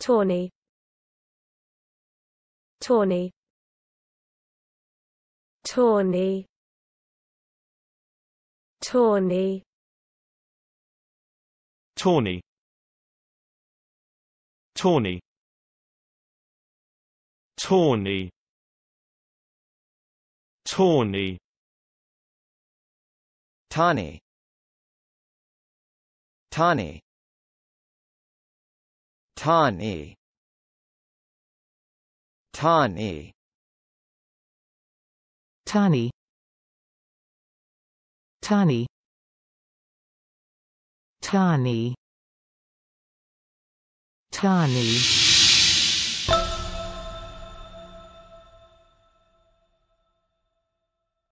Tawny Tawny Tawny Tawny Tawny Tawny Tawny Tawny Tawny Tawny Tani Tani Tani Tani Tani Tani